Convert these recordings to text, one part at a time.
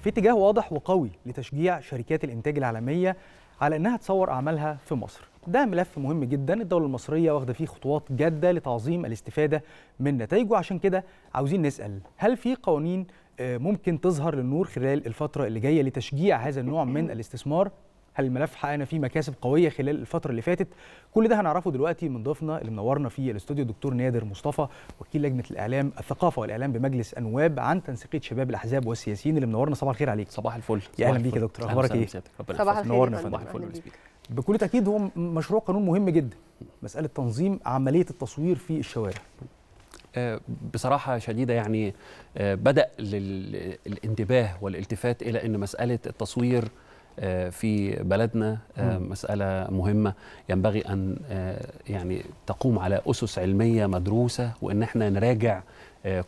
في اتجاه واضح وقوي لتشجيع شركات الانتاج العالميه على انها تصور اعمالها في مصر ده ملف مهم جدا الدوله المصريه واخده فيه خطوات جاده لتعظيم الاستفاده من نتائجه عشان كده عاوزين نسال هل في قوانين آه، ممكن تظهر للنور خلال الفتره اللي جايه لتشجيع هذا النوع من الاستثمار هل الملف حققنا فيه مكاسب قويه خلال الفتره اللي فاتت كل ده هنعرفه دلوقتي من ضيفنا اللي منورنا في الاستوديو الدكتور نادر مصطفى وكيل لجنه الاعلام الثقافه والاعلام بمجلس النواب عن تنسيقيه شباب الاحزاب والسياسيين اللي منورنا صباح الخير عليك صباح الفل يا اهلا بيك يا دكتور اخبارك ايه صباح الخير منورنا صباح الفل بكل تاكيد هو مشروع قانون مهم جدا مساله تنظيم عمليه التصوير في الشوارع آه، بصراحة شديدة يعني آه، بدأ الانتباه والالتفات إلى أن مسألة التصوير آه، في بلدنا آه، مسألة مهمة ينبغي أن آه، يعني تقوم على أسس علمية مدروسة وأن احنا نراجع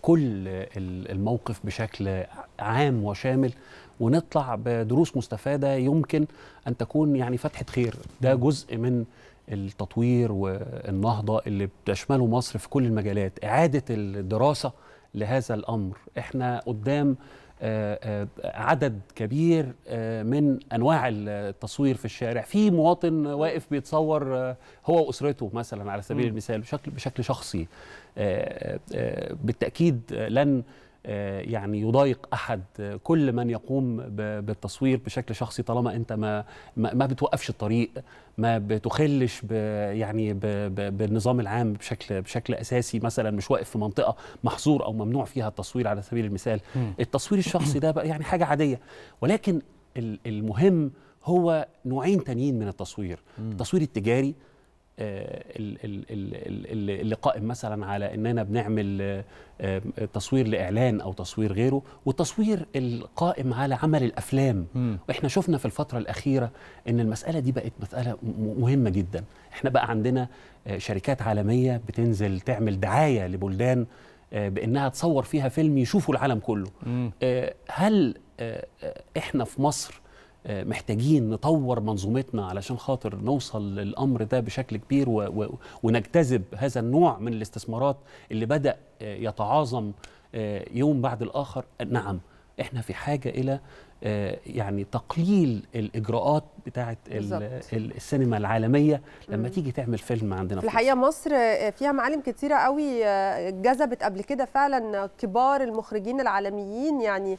كل الموقف بشكل عام وشامل ونطلع بدروس مستفادة يمكن أن تكون يعني فتحة خير ده جزء من التطوير والنهضة اللي بتشمله مصر في كل المجالات إعادة الدراسة لهذا الأمر إحنا قدام آه، آه، عدد كبير آه، من انواع التصوير في الشارع في مواطن واقف بيتصور هو واسرته مثلا على سبيل المثال بشكل بشكل شخصي بالتاكيد لن آه، يعني يضايق احد كل من يقوم بالتصوير بشكل شخصي طالما انت ما ما بتوقفش الطريق ما بتخلش ب يعني ب ب بالنظام العام بشكل بشكل اساسي مثلا مش واقف في منطقه محظور او ممنوع فيها التصوير على سبيل المثال التصوير الشخصي ده بقى يعني حاجه عاديه ولكن المهم هو نوعين تانيين من التصوير التصوير التجاري آه، اللي قائم مثلا على اننا بنعمل آه، تصوير لاعلان او تصوير غيره والتصوير القائم على عمل الافلام م. واحنا شفنا في الفتره الاخيره ان المساله دي بقت مساله مهمه جدا احنا بقى عندنا آه، شركات عالميه بتنزل تعمل دعايه لبلدان بانها تصور فيها فيلم يشوفه العالم كله م. هل احنا في مصر آه، محتاجين نطور منظومتنا علشان خاطر نوصل للامر ده بشكل كبير و و ونجتذب هذا النوع من الاستثمارات اللي بدا آه، يتعاظم آه، يوم بعد الاخر نعم احنا في حاجه الى يعني تقليل الاجراءات بتاعه السينما العالميه لما تيجي تعمل فيلم عندنا في الحقيقه مصر فيها معالم كثيره قوي جذبت قبل كده فعلا كبار المخرجين العالميين يعني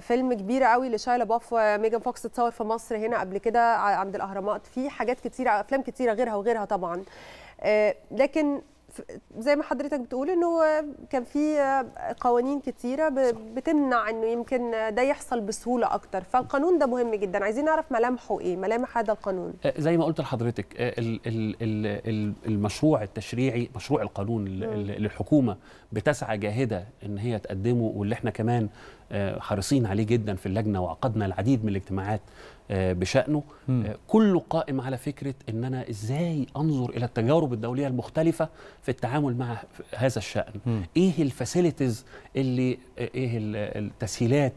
فيلم كبير قوي لشايلا باف وميجان فوكس اتصور في مصر هنا قبل كده عند الاهرامات في حاجات كتيره افلام كتيره غيرها وغيرها طبعا آه، لكن زي ما حضرتك بتقول انه كان في آه، قوانين كتيره بتمنع انه يمكن ده يحصل بسهوله اكتر فالقانون ده مهم جدا عايزين نعرف ملامحه ايه ملامح هذا القانون آه، زي ما قلت لحضرتك المشروع التشريعي مشروع القانون اللي الحكومه بتسعى جاهده ان هي تقدمه واللي احنا كمان آه، حريصين عليه جدا في اللجنه وعقدنا العديد من الاجتماعات آه، بشأنه م. آه، كله قائم على فكرة أن أنا إزاي أنظر إلى التجارب الدولية المختلفة في التعامل مع هذا الشأن م. إيه الفاسيلتيز اللي إيه التسهيلات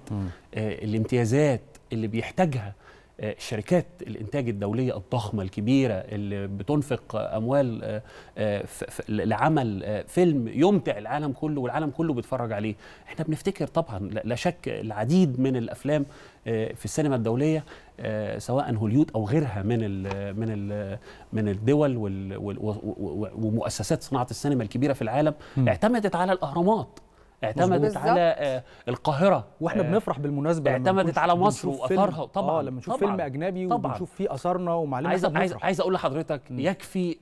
الامتيازات اللي بيحتاجها آه، شركات الانتاج الدوليه الضخمه الكبيره اللي بتنفق اموال آه، آه، لعمل فيلم يمتع العالم كله والعالم كله بيتفرج عليه احنا بنفتكر طبعا لا شك العديد من الافلام في السينما الدوليه سواء هوليود او غيرها من من من الدول ومؤسسات صناعه السينما الكبيره في العالم اعتمدت على الاهرامات اعتمدت على آه، القاهره واحنا آه، بنفرح بالمناسبه اعتمدت على مصر واثارها آه، طبعا اه لما نشوف فيلم اجنبي طبعا ونشوف فيه اثارنا ومعلمنا عايز عايز عايز اقول لحضرتك يكفي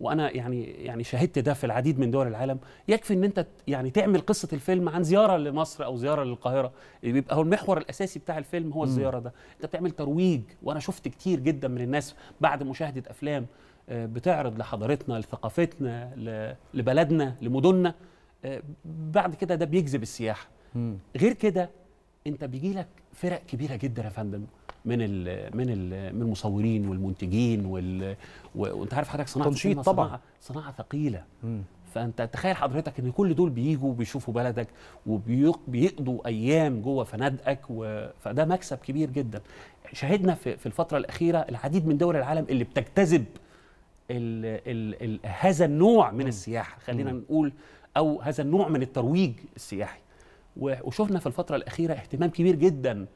وانا يعني يعني شاهدت ده في العديد من دول العالم يكفي ان انت يعني تعمل قصه الفيلم عن زياره لمصر او زياره للقاهره اللي بيبقى هو المحور الاساسي بتاع الفيلم هو الزياره ده انت بتعمل ترويج وانا شفت كتير جدا من الناس بعد مشاهده افلام بتعرض لحضارتنا لثقافتنا لبلدنا لمدننا آه، بعد كده ده بيجذب السياحه غير كده انت بيجي لك فرق كبيره جدا يا فندم من الـ من الـ من المصورين والمنتجين وال وانت عارف حضرتك صناعه تنشيط طبعا صناعه, صناعة ثقيله فانت تخيل حضرتك ان كل دول بييجوا بيشوفوا بلدك وبيقضوا ايام جوه فنادقك فده مكسب كبير جدا شاهدنا في, في الفتره الاخيره العديد من دول العالم اللي بتجتذب هذا النوع من السياحه خلينا نقول او هذا النوع من الترويج السياحي وشفنا في الفتره الاخيره اهتمام كبير جدا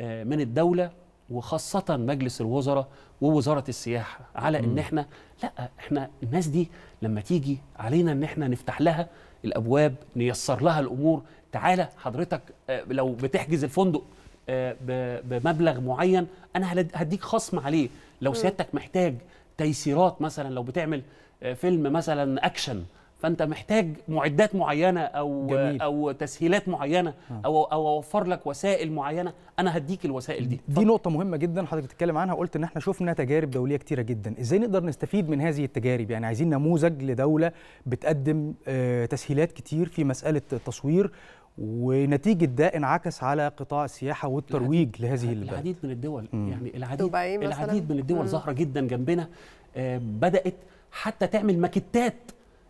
آه، من الدوله وخاصة مجلس الوزراء ووزارة السياحة على ان احنا لا احنا الناس دي لما تيجي علينا ان احنا نفتح لها الابواب نيسر لها الامور تعالى حضرتك آه، لو بتحجز الفندق آه، بمبلغ معين انا هديك خصم عليه لو سيادتك محتاج تيسيرات مثلا لو بتعمل فيلم مثلا اكشن فانت محتاج معدات معينه او جميل. او تسهيلات معينه آه. او او اوفر لك وسائل معينه انا هديك الوسائل دي دي نقطه مهمه جدا حضرتك بتتكلم عنها قلت ان احنا شفنا تجارب دوليه كتيره جدا ازاي نقدر نستفيد من هذه التجارب يعني عايزين نموذج لدوله بتقدم آه، تسهيلات كتير في مساله التصوير ونتيجة ده انعكس على قطاع السياحة والترويج العديد لهذه البلد العديد من الدول يعني العديد العديد من الدول ظاهرة جدا جنبنا آه، بدأت حتى تعمل ماكيتات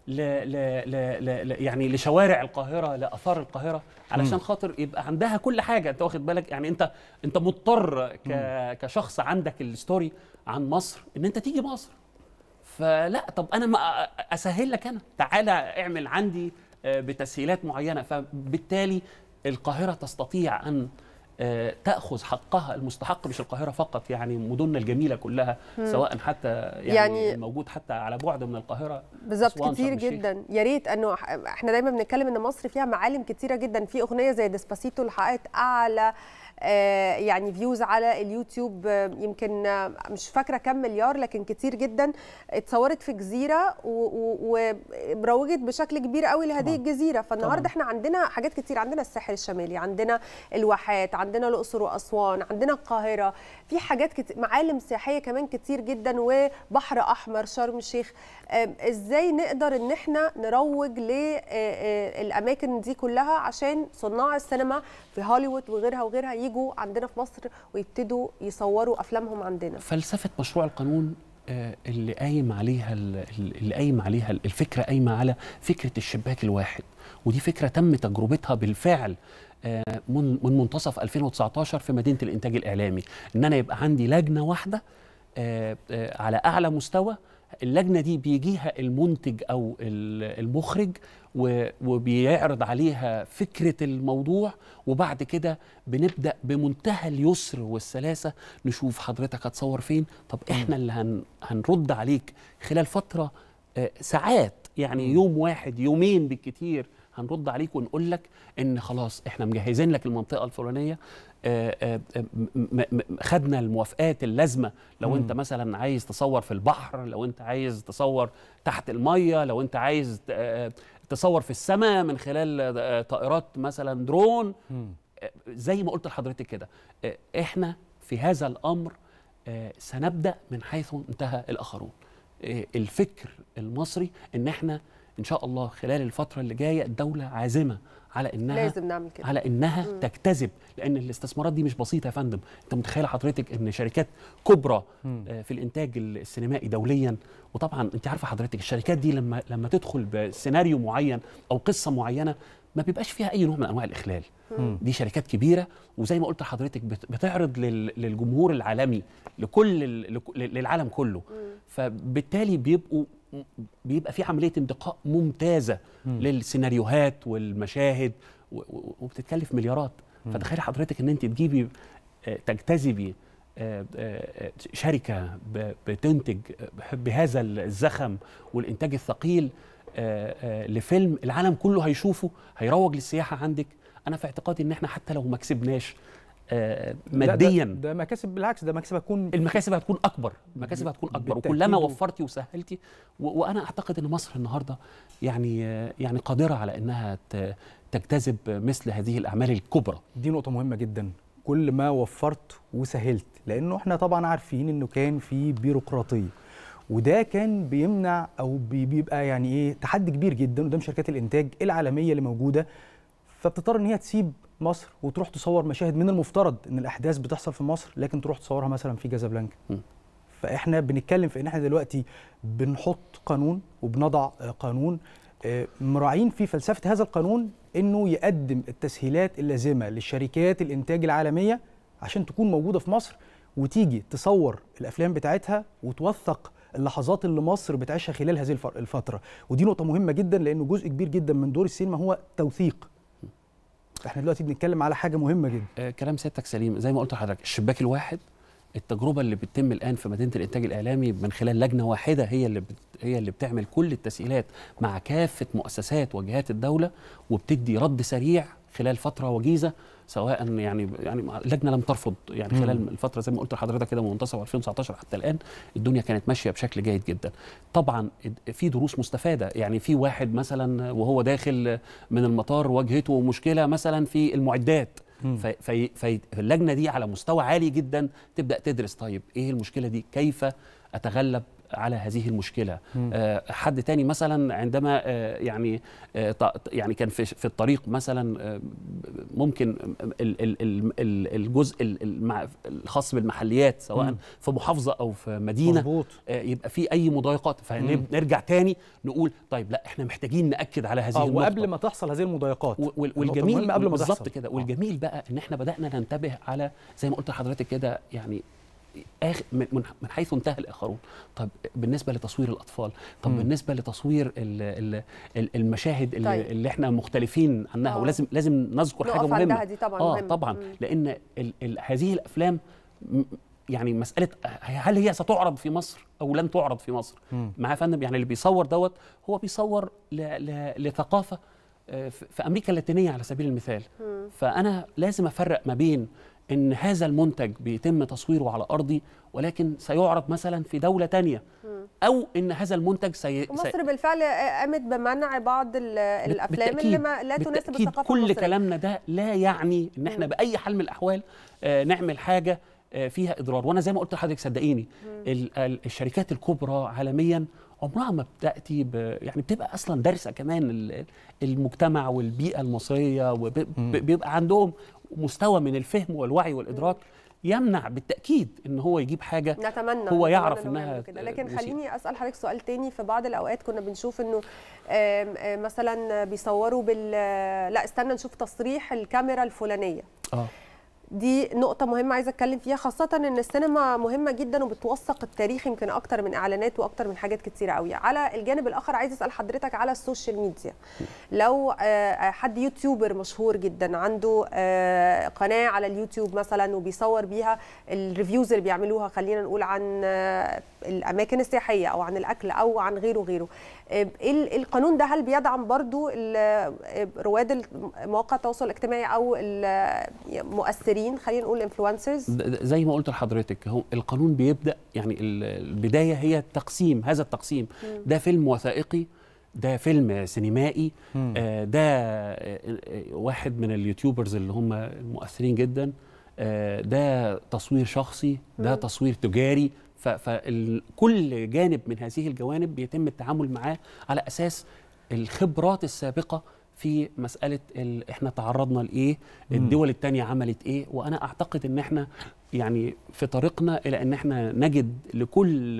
ل ل ل ل يعني لشوارع القاهره لاثار القاهره علشان خاطر يبقى عندها كل حاجه انت واخد بالك يعني انت انت مضطر ك كشخص عندك الستوري عن مصر ان انت تيجي مصر فلا طب انا ما اسهل لك انا تعالى اعمل عندي آه، بتسهيلات معينه فبالتالي القاهره تستطيع ان آه، تاخذ حقها المستحق مش القاهره فقط يعني مدننا الجميله كلها مم. سواء حتى يعني, يعني موجود حتى على بعد من القاهره بالظبط كتير جدا يا ريت انه احنا دايما بنتكلم ان مصر فيها معالم كتيره جدا في اغنيه زي ديسباسيتو اللي حققت اعلى آه، يعني فيوز على اليوتيوب آه، يمكن آه، مش فاكره كم مليار لكن كتير جدا اتصورت في جزيره وروجت بشكل كبير قوي لهذه الجزيره فالنهارده احنا عندنا حاجات كتير عندنا الساحل الشمالي عندنا الواحات عندنا الاقصر واسوان عندنا القاهره في حاجات كتير معالم سياحيه كمان كتير جدا وبحر احمر شرم الشيخ ازاي نقدر ان احنا نروج للاماكن دي كلها عشان صناع السينما في هوليوود وغيرها وغيرها يجوا يجوا عندنا في مصر ويبتدوا يصوروا افلامهم عندنا فلسفه مشروع القانون آه، اللي قايم عليها اللي قايم عليها الفكره قايمه على فكره الشباك الواحد ودي فكره تم تجربتها بالفعل آه، من من منتصف 2019 في مدينه الانتاج الاعلامي ان انا يبقى عندي لجنه واحده آه، على اعلى مستوى اللجنه دي بيجيها المنتج او المخرج وبيعرض عليها فكره الموضوع وبعد كده بنبدا بمنتهى اليسر والسلاسه نشوف حضرتك هتصور فين طب احنا اللي هن هنرد عليك خلال فتره آه، ساعات يعني يوم واحد يومين بالكتير هنرد عليك ونقول لك ان خلاص احنا مجهزين لك المنطقه الفلانيه آه، آه، آه، خدنا الموافقات اللازمه لو انت مثلا عايز تصور في البحر لو انت عايز تصور تحت الميه لو انت عايز تصور في السماء من خلال طائرات مثلا درون زي ما قلت لحضرتك كده احنا في هذا الامر سنبدا من حيث انتهى الاخرون الفكر المصري ان احنا ان شاء الله خلال الفتره اللي جايه دوله عازمه على انها لازم نعمل كده على انها مم. تجتذب لان الاستثمارات دي مش بسيطه يا فندم انت متخيل حضرتك ان شركات كبرى مم. آه، في الانتاج السينمائي دوليا وطبعا انت عارفه حضرتك الشركات دي لما لما تدخل بسيناريو معين او قصه معينه ما بيبقاش فيها اي نوع من انواع الاخلال مم. دي شركات كبيره وزي ما قلت لحضرتك بتعرض للجمهور العالمي لكل للعالم كله مم. فبالتالي بيبقوا بيبقى في عمليه اندقاء ممتازه مم. للسيناريوهات والمشاهد وبتتكلف مليارات فتخيل حضرتك ان انت تجيبي آه، تجتذبي آه، آه، شركه بتنتج بهذا الزخم والانتاج الثقيل لفيلم العالم كله هيشوفه هيروج للسياحه عندك انا في اعتقادي ان احنا حتى لو ما كسبناش آه، ماديا ده, ده مكاسب بالعكس ده مكاسب هتكون المكاسب هتكون اكبر المكاسب هتكون اكبر وكلما وفرتي وسهلتي وانا اعتقد ان مصر النهارده يعني يعني قادره على انها تجتذب مثل هذه الاعمال الكبرى دي نقطه مهمه جدا كل ما وفرت وسهلت لانه احنا طبعا عارفين انه كان في بيروقراطيه وده كان بيمنع او بيبقى يعني ايه تحدي كبير جدا قدام شركات الانتاج العالميه اللي موجوده فبتضطر ان هي تسيب مصر وتروح تصور مشاهد من المفترض ان الاحداث بتحصل في مصر لكن تروح تصورها مثلا في جازابلانكا فاحنا بنتكلم في ان احنا دلوقتي بنحط قانون وبنضع قانون آه، مراعين في فلسفه هذا القانون انه يقدم التسهيلات اللازمه للشركات الانتاج العالميه عشان تكون موجوده في مصر وتيجي تصور الافلام بتاعتها وتوثق اللحظات اللي مصر بتعيشها خلال هذه الفتره ودي نقطه مهمه جدا لانه جزء كبير جدا من دور السينما هو توثيق احنا دلوقتي بنتكلم على حاجه مهمه جدا آه كلام سيادتك سليم زي ما قلت لحضرتك الشباك الواحد التجربه اللي بتتم الان في مدينه الانتاج الاعلامي من خلال لجنه واحده هي اللي بت... هي اللي بتعمل كل التسهيلات مع كافه مؤسسات وجهات الدوله وبتدي رد سريع خلال فتره وجيزه سواء يعني يعني اللجنه لم ترفض يعني خلال مم. الفتره زي ما قلت لحضرتك كده من منتصف 2019 حتى الان الدنيا كانت ماشيه بشكل جيد جدا طبعا في دروس مستفاده يعني في واحد مثلا وهو داخل من المطار واجهته مشكله مثلا في المعدات في في اللجنه دي على مستوى عالي جدا تبدا تدرس طيب ايه المشكله دي كيف اتغلب على هذه المشكله آه، حد تاني مثلا عندما آه، يعني آه، يعني كان في الطريق مثلا ممكن الجزء الخاص بالمحليات سواء في محافظه او في مدينه مزبوط. يبقى في اي مضايقات فنرجع تاني نقول طيب لا احنا محتاجين ناكد على هذه النقطه وقبل ما تحصل هذه المضايقات والجميل قبل ما بالظبط كده والجميل بقى ان احنا بدانا ننتبه على زي ما قلت لحضرتك كده يعني من حيث انتهى الاخرون طب بالنسبه لتصوير الاطفال طب م. بالنسبه لتصوير الـ الـ المشاهد اللي, طيب. اللي احنا مختلفين عنها آه. ولازم لازم نذكر حاجه مهمه دي طبعا اه مهم. طبعا م. لان الـ الـ هذه الافلام يعني مساله هل هي ستعرض في مصر او لن تعرض في مصر معايا فندم يعني اللي بيصور دوت هو بيصور لـ لـ لثقافه آه، في امريكا اللاتينيه على سبيل المثال م. فانا لازم افرق ما بين ان هذا المنتج بيتم تصويره على ارضي ولكن سيعرض مثلا في دوله تانية او ان هذا المنتج سي مصر بالفعل قامت بمنع بعض الافلام اللي ما لا تناسب الثقافه كل كلامنا ده لا يعني ان احنا باي حال من الاحوال آه، نعمل حاجه آه، فيها اضرار وانا زي ما قلت لحضرتك صدقيني الشركات الكبرى عالميا عمرها ما بتاتي ب... يعني بتبقى اصلا دارسه كمان المجتمع والبيئه المصريه وبيبقى عندهم مستوى من الفهم والوعي والادراك يمنع بالتاكيد ان هو يجيب حاجه نتمنى هو يعرف نتمنى انها كده. لكن مسيح. خليني اسال حضرتك سؤال تاني في بعض الاوقات كنا بنشوف انه مثلا بيصوروا بال آه، لا استنى نشوف تصريح الكاميرا الفلانيه آه. دي نقطة مهمة عايزة أتكلم فيها خاصة إن السينما مهمة جدا وبتوثق التاريخ يمكن أكتر من إعلانات وأكتر من حاجات كتيرة قوي على الجانب الآخر عايز أسأل حضرتك على السوشيال ميديا لو آه، حد يوتيوبر مشهور جدا عنده آه، قناة على اليوتيوب مثلا وبيصور بيها الريفيوز اللي بيعملوها خلينا نقول عن آه، الاماكن السياحيه او عن الاكل او عن غيره غيره آه، القانون ده هل بيدعم برضو آه، رواد مواقع التواصل الاجتماعي او المؤثرين خلينا نقول انفلونسرز زي ما قلت لحضرتك هو القانون بيبدا يعني البدايه هي التقسيم هذا التقسيم ده فيلم وثائقي ده فيلم سينمائي آه، ده واحد من اليوتيوبرز اللي هم المؤثرين جدا ده تصوير شخصي ده تصوير تجاري فكل جانب من هذه الجوانب بيتم التعامل معاه على اساس الخبرات السابقه في مساله احنا تعرضنا لايه الدول الثانيه عملت ايه وانا اعتقد ان احنا يعني في طريقنا الى ان احنا نجد لكل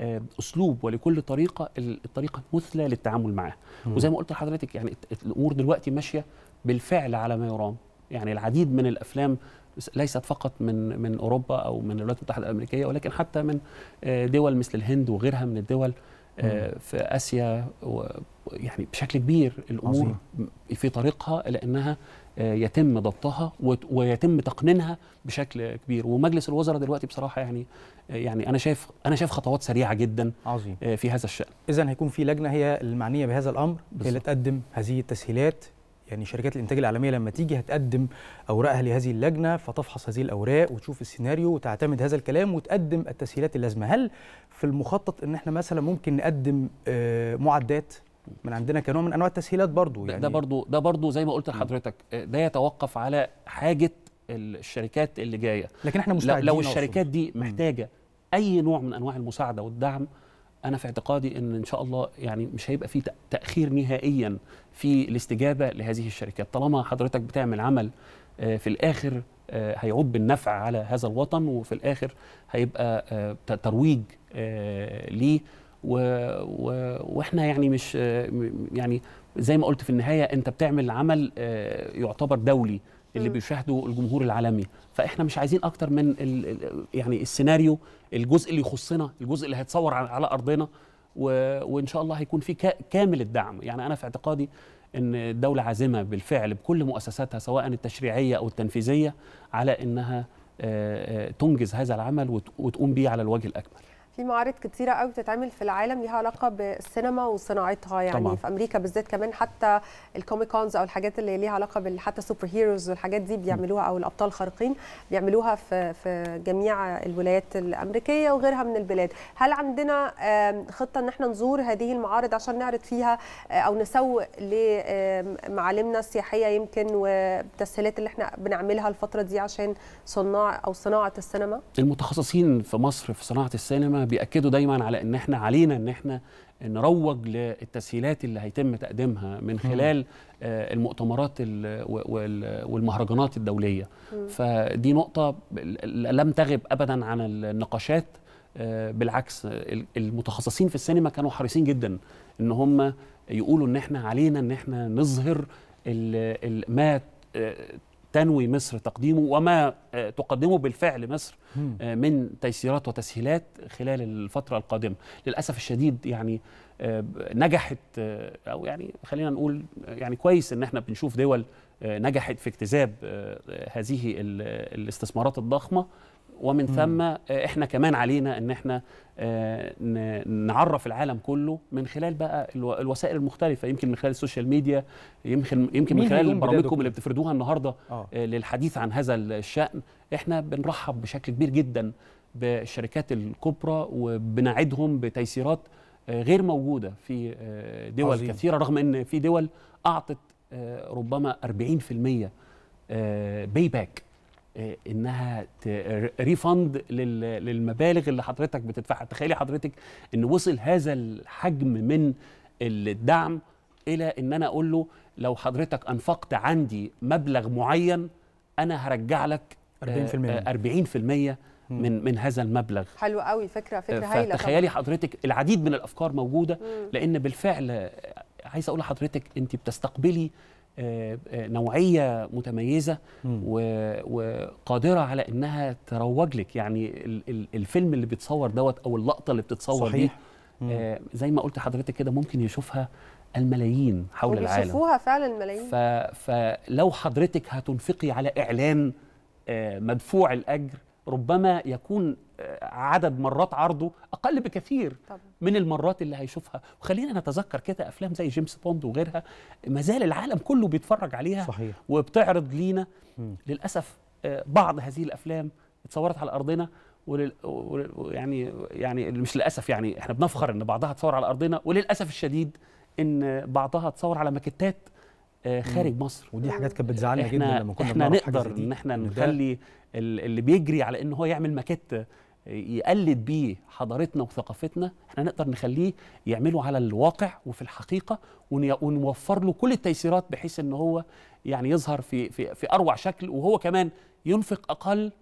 آه، اسلوب ولكل طريقه الطريقه المثلى للتعامل معاه وزي ما قلت لحضرتك يعني الامور دلوقتي ماشيه بالفعل على ما يرام يعني العديد من الافلام ليست فقط من من اوروبا او من الولايات المتحده الامريكيه ولكن حتى من آه، دول مثل الهند وغيرها من الدول آه، في اسيا يعني بشكل كبير الامور عظيم. في طريقها لانها آه، يتم ضبطها ويتم تقنينها بشكل كبير ومجلس الوزراء دلوقتي بصراحه يعني يعني انا شايف انا شايف خطوات سريعه جدا عظيم. في هذا الشان اذا هيكون في لجنه هي المعنيه بهذا الامر بالظبط. اللي تقدم هذه التسهيلات يعني شركات الانتاج العالميه لما تيجي هتقدم اوراقها لهذه اللجنه فتفحص هذه الاوراق وتشوف السيناريو وتعتمد هذا الكلام وتقدم التسهيلات اللازمه هل في المخطط ان احنا مثلا ممكن نقدم آه، معدات من عندنا كنوع من انواع التسهيلات برضو يعني ده برضو ده برضو زي ما قلت لحضرتك آه، ده يتوقف على حاجه الشركات اللي جايه لكن احنا مستعدين لو الشركات دي محتاجه اي نوع من انواع المساعده والدعم انا في اعتقادي ان ان شاء الله يعني مش هيبقى في تاخير نهائيا في الاستجابه لهذه الشركات طالما حضرتك بتعمل عمل آه، في الاخر آه، هيعود بالنفع على هذا الوطن وفي الاخر هيبقى آه، ترويج ليه و... و... واحنا يعني مش يعني زي ما قلت في النهايه انت بتعمل عمل يعتبر دولي اللي بيشاهده الجمهور العالمي فاحنا مش عايزين اكتر من الـ يعني السيناريو الجزء اللي يخصنا الجزء اللي هيتصور على ارضنا وان شاء الله هيكون في كامل الدعم يعني انا في اعتقادي ان الدوله عازمه بالفعل بكل مؤسساتها سواء التشريعيه او التنفيذيه على انها تنجز هذا العمل وتقوم به على الوجه الاكمل في معارض كتيرة قوي بتتعمل في العالم ليها علاقة بالسينما وصناعتها يعني طبعا. في أمريكا بالذات كمان حتى الكوميك كونز أو الحاجات اللي ليها علاقة حتى سوبر هيروز والحاجات دي بيعملوها أو الأبطال الخارقين بيعملوها في في جميع الولايات الأمريكية وغيرها من البلاد هل عندنا خطة إن احنا نزور هذه المعارض عشان نعرض فيها آه، أو نسوق لمعالمنا السياحية يمكن والتسهيلات اللي احنا بنعملها الفترة دي عشان صناع أو صناعة السينما المتخصصين في مصر في صناعة السينما هم بياكدوا دايما على ان احنا علينا ان احنا نروج للتسهيلات اللي هيتم تقديمها من خلال آه، المؤتمرات والمهرجانات الدوليه فدي نقطه لم تغب ابدا عن النقاشات آه، بالعكس المتخصصين في السينما كانوا حريصين جدا ان هم يقولوا ان احنا علينا ان احنا نظهر ما آه، تنوي مصر تقديمه وما آه، تقدمه بالفعل مصر آه، من تيسيرات وتسهيلات خلال الفترة القادمة للأسف الشديد يعني آه، نجحت أو يعني خلينا نقول يعني كويس إن احنا بنشوف دول نجحت في اكتساب هذه الاستثمارات الضخمة ومن ثم آه، احنا كمان علينا ان احنا آه، نعرف العالم كله من خلال بقى الوسائل المختلفه يمكن من خلال السوشيال ميديا يمكن يمكن من خلال برامجكم اللي بتفرضوها النهارده آه. آه. للحديث عن هذا الشان احنا بنرحب بشكل كبير جدا بالشركات الكبرى وبنعدهم بتيسيرات غير موجوده في دول عظيم. كثيره رغم ان في دول اعطت ربما 40% باي باك آه، انها ريفند للمبالغ اللي حضرتك بتدفعها تخيلي حضرتك ان وصل هذا الحجم من الدعم الى ان انا اقول له لو حضرتك انفقت عندي مبلغ معين انا هرجع لك 40% آه، 40% آه، من من هذا المبلغ حلو قوي فكره فكره هايله تخيلي حضرتك العديد من الافكار موجوده لان بالفعل عايز اقول لحضرتك انت بتستقبلي آه، آه، نوعيه متميزه وقادره على انها تروج لك يعني الفيلم اللي بيتصور دوت او اللقطه اللي بتتصور صحيح. دي آه، زي ما قلت لحضرتك كده ممكن يشوفها الملايين حول العالم يشوفوها فعلا الملايين فلو حضرتك هتنفقي على اعلان مدفوع الاجر ربما يكون عدد مرات عرضه اقل بكثير طبعا. من المرات اللي هيشوفها وخلينا نتذكر كده افلام زي جيمس بوند وغيرها ما زال العالم كله بيتفرج عليها صحيح. وبتعرض لينا للاسف آه، بعض هذه الافلام اتصورت على ارضنا ويعني يعني مش للاسف يعني احنا بنفخر ان بعضها اتصور على ارضنا وللاسف الشديد ان بعضها اتصور على ماكيتات آه، خارج مم. مصر ودي حاجات كانت بتزعلنا جدا لما كنا احنا نقدر ان احنا نخلي اللي بيجري على ان هو يعمل ماكيت يقلد بيه حضارتنا وثقافتنا احنا نقدر نخليه يعمله على الواقع وفي الحقيقه ونوفر له كل التيسيرات بحيث ان هو يعني يظهر في في في اروع شكل وهو كمان ينفق اقل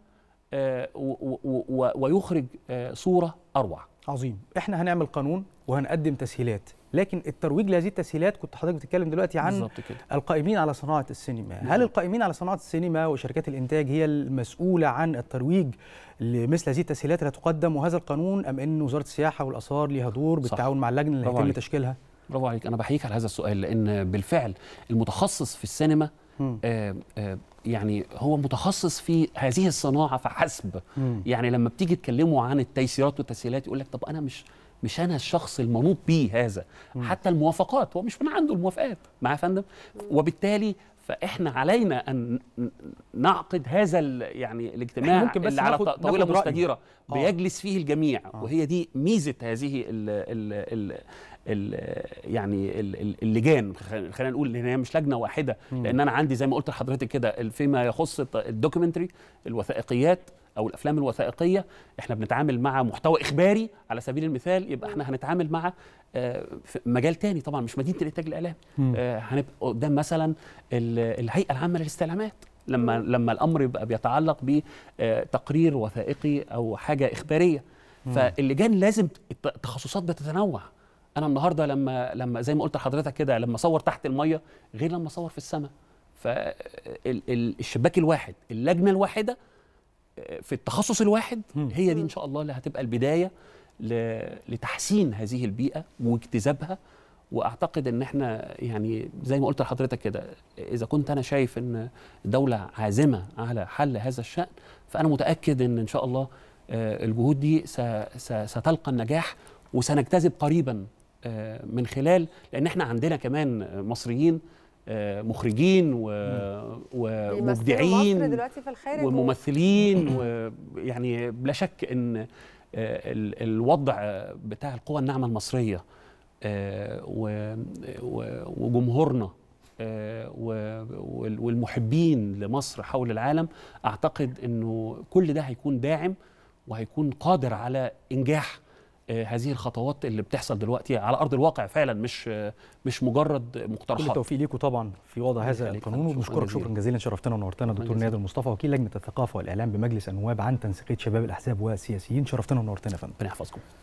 آه، ويخرج آه، صوره اروع عظيم احنا هنعمل قانون وهنقدم تسهيلات لكن الترويج لهذه التسهيلات كنت حضرتك بتتكلم دلوقتي عن كده. القائمين على صناعه السينما بالزبط. هل القائمين على صناعه السينما وشركات الانتاج هي المسؤوله عن الترويج لمثل هذه التسهيلات اللي هتقدم وهذا القانون ام ان وزاره السياحه والاثار ليها دور بالتعاون صح. مع اللجنه اللي هيتم تشكيلها برافو عليك انا بحييك على هذا السؤال لان بالفعل المتخصص في السينما آه، آه، يعني هو متخصص في هذه الصناعه فحسب يعني لما بتيجي تكلمه عن التيسيرات والتسهيلات يقول لك طب انا مش مش انا الشخص المنوط بيه هذا مم. حتى الموافقات هو مش من عنده الموافقات مع فندم وبالتالي فاحنا علينا ان نعقد هذا يعني الاجتماع ممكن بس اللي على طاوله مستديره آه. بيجلس فيه الجميع آه. وهي دي ميزه هذه الـ الـ الـ الـ يعني الـ اللجان خلينا نقول ان هي مش لجنه واحده مم. لان انا عندي زي ما قلت لحضرتك كده فيما يخص الدوكيومنتري الوثائقيات او الافلام الوثائقيه احنا بنتعامل مع محتوى اخباري على سبيل المثال يبقى احنا هنتعامل مع آه، مجال تاني طبعا مش مدينه الانتاج الاعلامي آه، هنبقى قدام مثلا الهيئه العامه للاستعلامات لما لما الامر يبقى بيتعلق بتقرير آه، وثائقي او حاجه اخباريه فاللجان لازم التخصصات بتتنوع انا النهارده لما لما زي ما قلت لحضرتك كده لما اصور تحت الميه غير لما اصور في السماء فالشباك الواحد اللجنه الواحده في التخصص الواحد هي دي ان شاء الله اللي هتبقى البدايه لتحسين هذه البيئه واجتذابها واعتقد ان احنا يعني زي ما قلت لحضرتك كده اذا كنت انا شايف ان دوله عازمه على حل هذا الشان فانا متاكد ان ان شاء الله آه، الجهود دي ستلقى النجاح وسنجتذب قريبا آه، من خلال لان احنا عندنا كمان مصريين مخرجين ومبدعين وممثلين ويعني بلا شك ان آه، الوضع بتاع القوى الناعمه المصريه آه، وجمهورنا آه، والمحبين لمصر حول العالم اعتقد انه كل ده هيكون داعم وهيكون قادر على انجاح هذه الخطوات اللي بتحصل دلوقتي على ارض الواقع فعلا مش مش مجرد مقترحات كل التوفيق ليكم طبعا في وضع هذا القانون وبشكرك شكرا جزيلا شرفتنا ونورتنا دكتور نادر مصطفى وكيل لجنه الثقافه والاعلام بمجلس النواب عن تنسيقيه شباب الاحزاب والسياسيين شرفتنا ونورتنا يا فندم ربنا يحفظكم